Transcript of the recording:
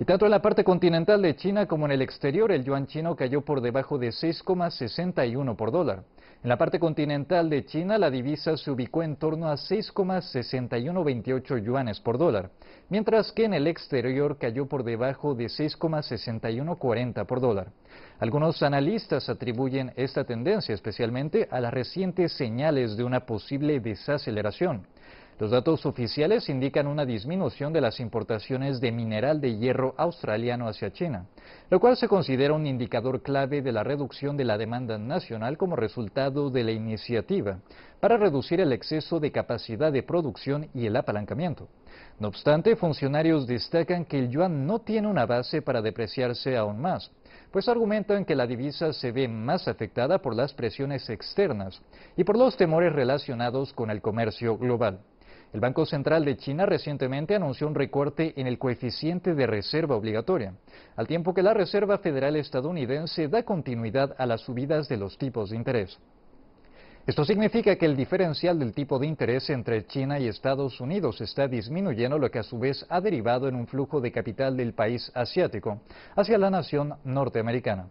Y tanto en la parte continental de China como en el exterior, el yuan chino cayó por debajo de 6,61 por dólar. En la parte continental de China, la divisa se ubicó en torno a 6,6128 yuanes por dólar, mientras que en el exterior cayó por debajo de 6,6140 por dólar. Algunos analistas atribuyen esta tendencia especialmente a las recientes señales de una posible desaceleración. Los datos oficiales indican una disminución de las importaciones de mineral de hierro australiano hacia China, lo cual se considera un indicador clave de la reducción de la demanda nacional como resultado de la iniciativa para reducir el exceso de capacidad de producción y el apalancamiento. No obstante, funcionarios destacan que el yuan no tiene una base para depreciarse aún más, pues argumentan que la divisa se ve más afectada por las presiones externas y por los temores relacionados con el comercio global. El Banco Central de China recientemente anunció un recorte en el coeficiente de reserva obligatoria, al tiempo que la Reserva Federal estadounidense da continuidad a las subidas de los tipos de interés. Esto significa que el diferencial del tipo de interés entre China y Estados Unidos está disminuyendo, lo que a su vez ha derivado en un flujo de capital del país asiático hacia la nación norteamericana.